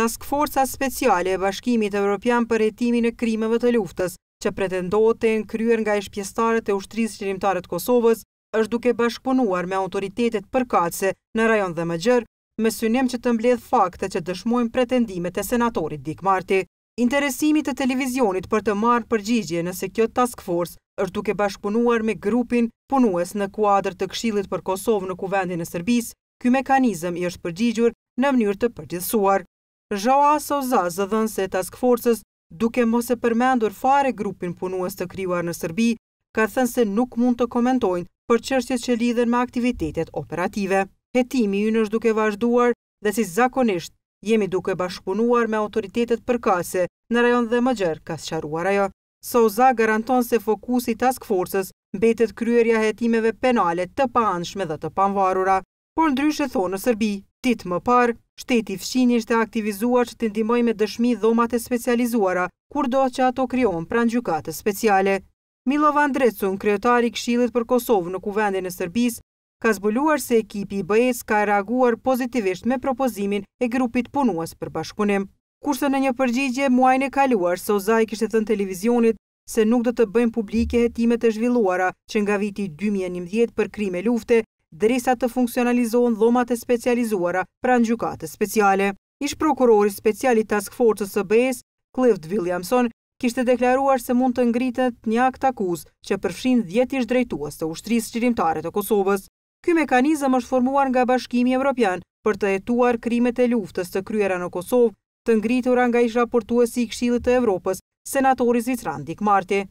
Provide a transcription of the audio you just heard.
task speciale e Bashkimit Evropian për hetimin e krimeve të luftës, që pretendohet të kryer nga ishpjestarët e ushtrisë qërimtare të Kosovës, është duke bashkëpunuar me autoritetet përkatse në rajon dhe më gjërë, me synim që të mbledh fakte që dëshmojnë pretendimet e senatorit dik Marti. Interesimit të televizionit për të marë përgjigje nëse kjo task force është duke bashkëpunuar me grupin punues në kuadrë të kshilit për Kosovë në kuvendin e Sërbis, ky mekanizm i është përgjigjur në mënyrë të përgjithsuar. Zhoa Soza, zëdhën se task forces, duke mos e përmendur fare grupin punuës të kryuar në Sërbi, ka thënë se nuk mund të komentojnë për qërshqet që lidhen me aktivitetet operative. Hetimi ju është duke vazhduar dhe si zakonisht jemi duke bashkëpunuar me autoritetet përkase në rajon dhe më gjerë, ka qaruar ajo. Soza garanton se fokusi task forces mbetet kryerja hetimeve penale të panshme dhe të panvarura, por ndryshe thonë në Sërbi. Ditë më parë, shteti fshini ishte aktivizuar që të ndimoj me dëshmi dhomate specializuara, kur do që ato kryon pranë gjukate speciale. Milovan Drecun, kryetari kshilit për Kosovë në kuvendin e Sërbis, ka zbuluar se ekipi i bëjes ka reaguar pozitivisht me propozimin e grupit punuas për bashkunim. Kurse në një përgjigje, muajnë e kaluar, Sozaj kështë thënë televizionit se nuk do të bëjmë publike jetimet e zhvilluara që nga viti 2011 për krime lufte derisa të funksionalizohen dhomat e specializuara pra në gjukate speciale. Ish prokurori speciali task force-s së BE-s, Clift Williamson, kishte deklaruar se mund të ngritet një akt akuz që përfshin 10 ish drejtues të ushtrisë qirimtare të Kosovës. Ky mekanizëm është formuar nga Bashkimi Evropian për të hetuar krimet e luftës të kryera në Kosovë, të ngritura nga ish raportuesi i Këshillit të Evropës, senatori Zvicrandik Dik Marti.